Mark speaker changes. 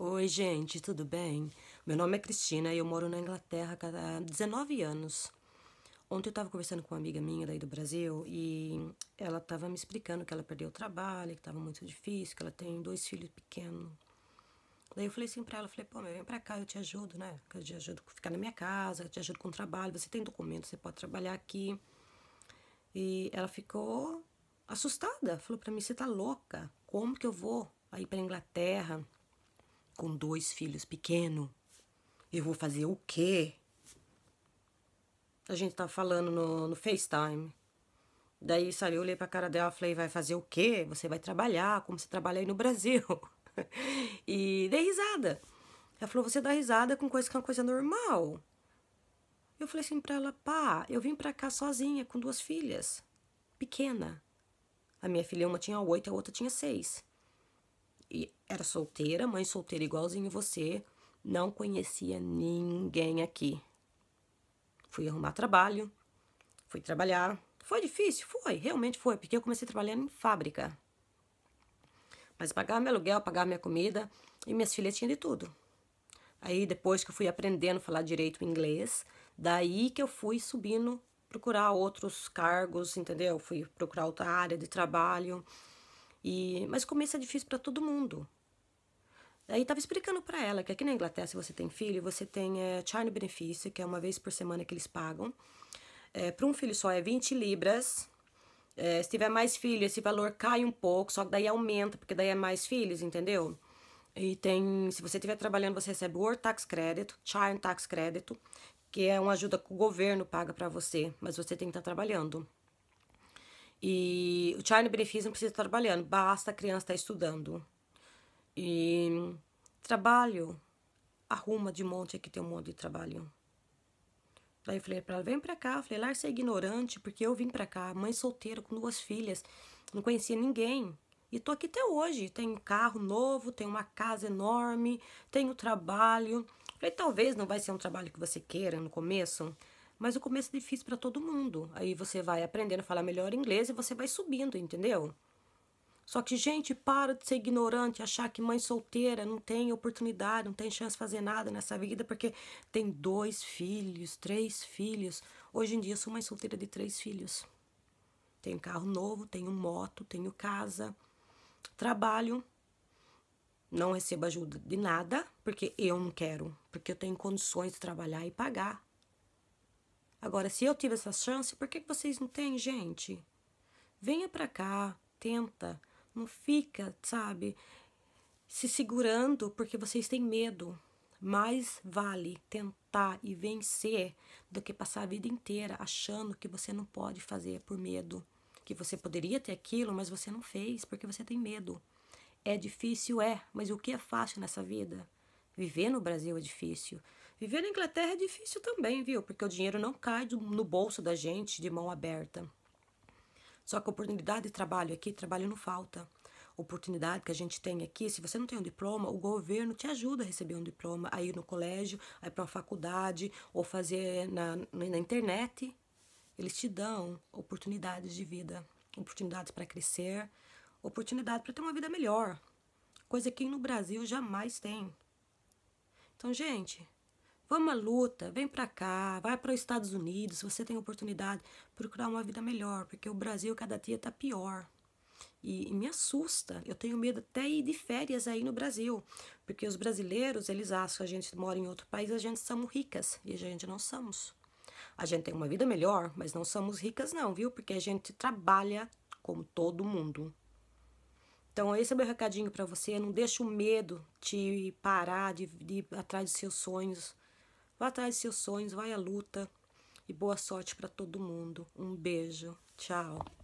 Speaker 1: Oi, gente, tudo bem? Meu nome é Cristina e eu moro na Inglaterra há 19 anos. Ontem eu estava conversando com uma amiga minha daí do Brasil e ela estava me explicando que ela perdeu o trabalho, que estava muito difícil, que ela tem dois filhos pequenos. Daí eu falei assim para ela, falei, pô, meu, vem para cá, eu te ajudo, né? Eu te ajudo a ficar na minha casa, eu te ajudo com o trabalho, você tem documento, você pode trabalhar aqui. E ela ficou assustada, falou para mim, você tá louca? Como que eu vou aí a Inglaterra? com dois filhos pequenos, eu vou fazer o quê? A gente tá falando no, no FaceTime. Daí saiu, olhei pra cara dela e falei, vai fazer o quê? Você vai trabalhar, como você trabalha aí no Brasil. e dei risada. Ela falou, você dá risada com coisa que é uma coisa normal. Eu falei assim pra ela, pá, eu vim pra cá sozinha, com duas filhas. Pequena. A minha filha uma tinha oito, a outra tinha seis era solteira, mãe solteira igualzinho você, não conhecia ninguém aqui. Fui arrumar trabalho, fui trabalhar. Foi difícil? Foi, realmente foi, porque eu comecei trabalhando em fábrica. Mas pagava meu aluguel, pagava minha comida e minhas filhas tinham de tudo. Aí depois que eu fui aprendendo a falar direito inglês, daí que eu fui subindo, procurar outros cargos, entendeu? Fui procurar outra área de trabalho. E, mas o começo é difícil para todo mundo. Aí estava explicando para ela que aqui na Inglaterra, se você tem filho, você tem é, eh, child benefício, que é uma vez por semana que eles pagam. É, para um filho só é 20 libras. É, se tiver mais filhos, esse valor cai um pouco, só que daí aumenta, porque daí é mais filhos, entendeu? E tem, se você estiver trabalhando, você recebe World Tax Crédito, Child Tax Crédito, que é uma ajuda que o governo paga para você, mas você tem que estar tá trabalhando. E o Child Benefício não precisa estar trabalhando, basta a criança estar estudando. E trabalho, arruma de monte, aqui tem um monte de trabalho. Daí eu falei pra ela, vem pra cá. Eu falei, você é ignorante, porque eu vim pra cá, mãe solteira, com duas filhas, não conhecia ninguém. E tô aqui até hoje, tenho um carro novo, tenho uma casa enorme, tenho trabalho. Eu falei, talvez não vai ser um trabalho que você queira no começo, mas o começo é difícil para todo mundo. Aí você vai aprendendo a falar melhor inglês e você vai subindo, entendeu? Só que, gente, para de ser ignorante, achar que mãe solteira não tem oportunidade, não tem chance de fazer nada nessa vida, porque tem dois filhos, três filhos. Hoje em dia eu sou mãe solteira de três filhos. Tenho carro novo, tenho moto, tenho casa, trabalho, não recebo ajuda de nada, porque eu não quero, porque eu tenho condições de trabalhar e pagar. Agora, se eu tive essa chance, por que vocês não têm, gente? Venha pra cá, tenta. Não fica, sabe, se segurando porque vocês têm medo. Mais vale tentar e vencer do que passar a vida inteira achando que você não pode fazer por medo. Que você poderia ter aquilo, mas você não fez porque você tem medo. É difícil, é, mas o que é fácil nessa vida? Viver no Brasil é difícil. Viver na Inglaterra é difícil também, viu? Porque o dinheiro não cai do, no bolso da gente de mão aberta. Só que oportunidade de trabalho aqui, trabalho não falta. Oportunidade que a gente tem aqui, se você não tem um diploma, o governo te ajuda a receber um diploma, a ir no colégio, a ir para uma faculdade, ou fazer na, na internet. Eles te dão oportunidades de vida, oportunidades para crescer, oportunidade para ter uma vida melhor, coisa que no Brasil jamais tem. Então, gente, Vamos à luta, vem para cá, vai para os Estados Unidos, se você tem oportunidade, procurar uma vida melhor, porque o Brasil cada dia está pior. E, e, me assusta, eu tenho medo até ir de férias aí no Brasil, porque os brasileiros, eles acham que a gente mora em outro país, a gente somos ricas, e a gente não somos. A gente tem uma vida melhor, mas não somos ricas não, viu? Porque a gente trabalha como todo mundo. Então, esse é meu recadinho para você. Não deixa o medo te parar de, de ir atrás dos seus sonhos. Vá atrás de seus sonhos, vai à luta e boa sorte para todo mundo. Um beijo, tchau.